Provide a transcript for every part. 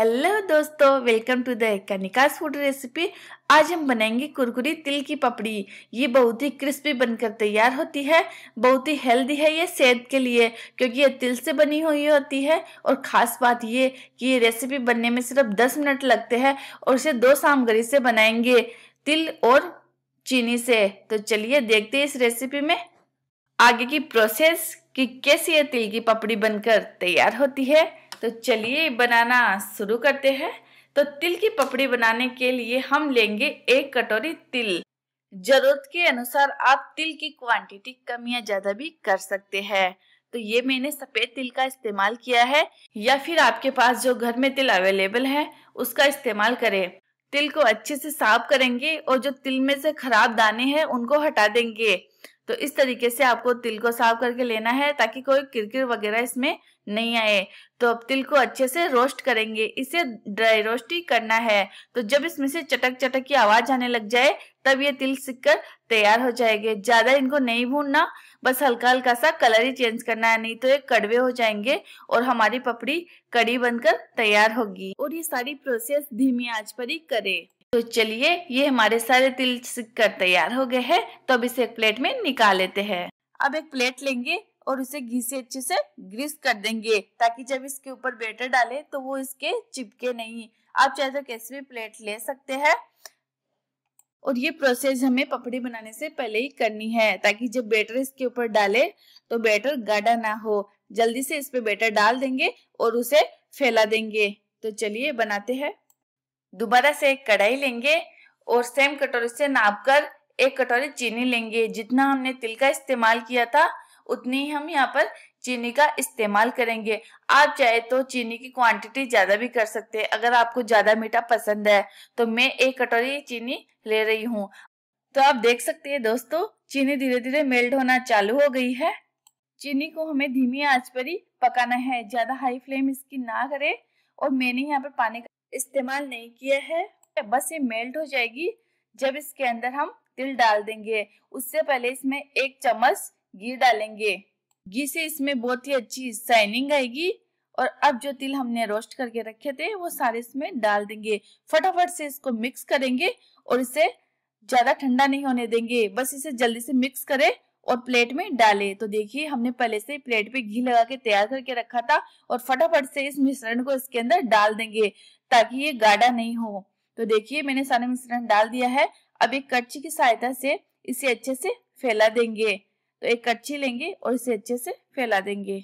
hello दोस्तों welcome to the Kanika's food recipe आज हम बनाएंगे कुरकुरी तिल की पपड़ी ये बहुत ही क्रिस्पी बनकर तैयार होती है बहुत ही हेल्दी है ये सेहत के लिए क्योंकि ये तिल से बनी हुई होती है और ख़ास बात ये कि ये रेसिपी बनने में सिर्फ 10 मिनट लगते हैं और इसे दो सामग्री से बनाएंगे तिल और चीनी से तो चलिए देखते हैं इस रेसिपी में आगे की प्रोसेस कि कैसे ये तिल की पपड़ी बनकर तैयार होती है तो चलिए बनाना शुरू करते हैं तो तिल की पपड़ी बनाने के लिए हम लेंगे एक कटोरी तिल जरूरत के अनुसार आप तिल की क्वांटिटी कम या ज्यादा भी कर सकते हैं तो ये मैंने सफेद तिल का इस्तेमाल किया है या फिर आपके पास जो घर में तिल अवेलेबल है उसका इस्तेमाल करें तिल को अच्छे से साफ करेंगे और जो तिल में से खराब दाने हैं उनको हटा देंगे तो इस तरीके से आपको तिल को साफ करके लेना है ताकि कोई किरकिर वगैरह इसमें नहीं आए तो अब तिल को अच्छे से रोस्ट करेंगे इसे ड्राई रोस्ट ही करना है तो जब इसमें से चटक चटक की आवाज आने लग जाए तब ये तिल सीख कर तैयार हो जाएंगे ज्यादा इनको नहीं भूनना बस हल्का हल्का सा कलर ही चेंज करना है नहीं तो ये कड़वे हो जाएंगे और हमारी पपड़ी कड़ी बनकर तैयार होगी और ये सारी प्रोसेस धीमी आंच पर ही करें तो चलिए ये हमारे सारे तिल सीख कर तैयार हो गए हैं तो अब इसे एक प्लेट में निकाल लेते हैं अब एक प्लेट लेंगे और उसे घी से अच्छे से ग्रीस कर देंगे ताकि जब इसके ऊपर बेटर डाले तो वो इसके चिपके नहीं आप चाहे तो कैसे भी प्लेट ले सकते हैं और ये प्रोसेस हमें पपड़ी बनाने से पहले ही करनी है ताकि जब बेटर इसके ऊपर डाले तो बेटर गाढ़ा ना हो जल्दी से इस पे बेटर डाल देंगे और उसे फैला देंगे तो चलिए बनाते हैं दोबारा से एक कढ़ाई लेंगे और सेम कटोरी से नाप कर एक कटोरी चीनी लेंगे जितना हमने तिल का इस्तेमाल किया था उतनी ही हम यहाँ पर चीनी का इस्तेमाल करेंगे आप चाहे तो चीनी की क्वांटिटी ज़्यादा भी कर सकते हैं अगर आपको ज़्यादा मीठा पसंद है तो मैं एक कटोरी चीनी ले रही हूँ तो आप देख सकते हैं दोस्तों चीनी धीरे धीरे मेल्ट होना चालू हो गई है चीनी को हमें धीमी आंच पर ही पकाना है ज़्यादा हाई फ्लेम इसकी ना करे और मैंने यहाँ पर पानी इस्तेमाल नहीं किया है तो बस ये मेल्ट हो जाएगी जब इसके अंदर हम तिल डाल देंगे उससे पहले इसमें एक चम्मच घी डालेंगे घी से इसमें बहुत ही अच्छी शाइनिंग आएगी और अब जो तिल हमने रोस्ट करके रखे थे वो सारे इसमें डाल देंगे फटाफट से इसको मिक्स करेंगे और इसे ज्यादा ठंडा नहीं होने देंगे बस इसे जल्दी से मिक्स करें और प्लेट में डाले तो देखिए हमने पहले से प्लेट पे घी लगा के तैयार करके रखा था और फटाफट से इस मिश्रण को इसके अंदर डाल देंगे ताकि ये गाढ़ा नहीं हो तो देखिए मैंने सारा मिश्रण डाल दिया है अब एक कच्ची की सहायता से इसे अच्छे से फैला देंगे तो एक कच्ची लेंगे और इसे अच्छे से फैला देंगे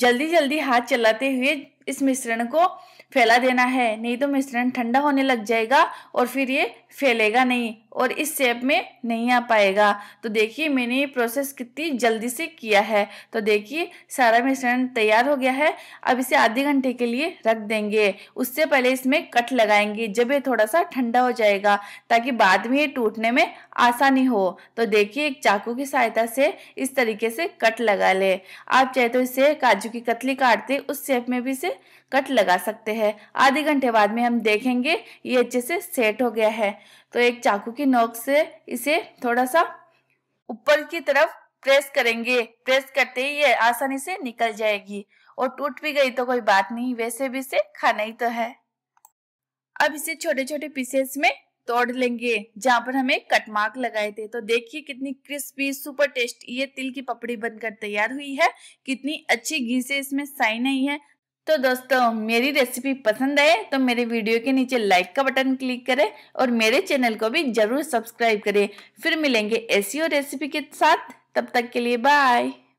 जल्दी जल्दी हाथ चलाते हुए इस मिश्रण को फैला देना है नहीं तो मिश्रण ठंडा होने लग जाएगा और फिर ये फैलेगा नहीं और इस शेप में नहीं आ पाएगा तो देखिए मैंने ये प्रोसेस कितनी जल्दी से किया है तो देखिए सारा मिश्रण तैयार हो गया है अब इसे आधे घंटे के लिए रख देंगे उससे पहले इसमें कट लगाएंगे जब ये थोड़ा सा ठंडा हो जाएगा ताकि बाद में ये टूटने में आसानी हो तो देखिए एक चाकू की सहायता से इस तरीके से कट लगा ले आप चाहे तो इसे काजू की कतली काटते उस शेप में भी इसे कट लगा सकते हैं आधे घंटे बाद में हम देखेंगे ये अच्छे से सेट हो गया है तो एक चाकू की नोक से इसे थोड़ा सा ऊपर की तरफ प्रेस करेंगे प्रेस करते ही ये आसानी से निकल जाएगी और टूट भी गई तो कोई बात नहीं वैसे भी इसे खाना ही तो है अब इसे छोटे छोटे पीसेस में तोड़ लेंगे जहाँ पर हमें कट मार्क लगाए थे तो देखिए कितनी क्रिस्पी सुपर टेस्ट ये तिल की पपड़ी बनकर तैयार हुई है कितनी अच्छी घी से इसमें साइन आई है तो दोस्तों मेरी रेसिपी पसंद आए तो मेरे वीडियो के नीचे लाइक का बटन क्लिक करें और मेरे चैनल को भी ज़रूर सब्सक्राइब करें फिर मिलेंगे ऐसी और रेसिपी के साथ तब तक के लिए बाय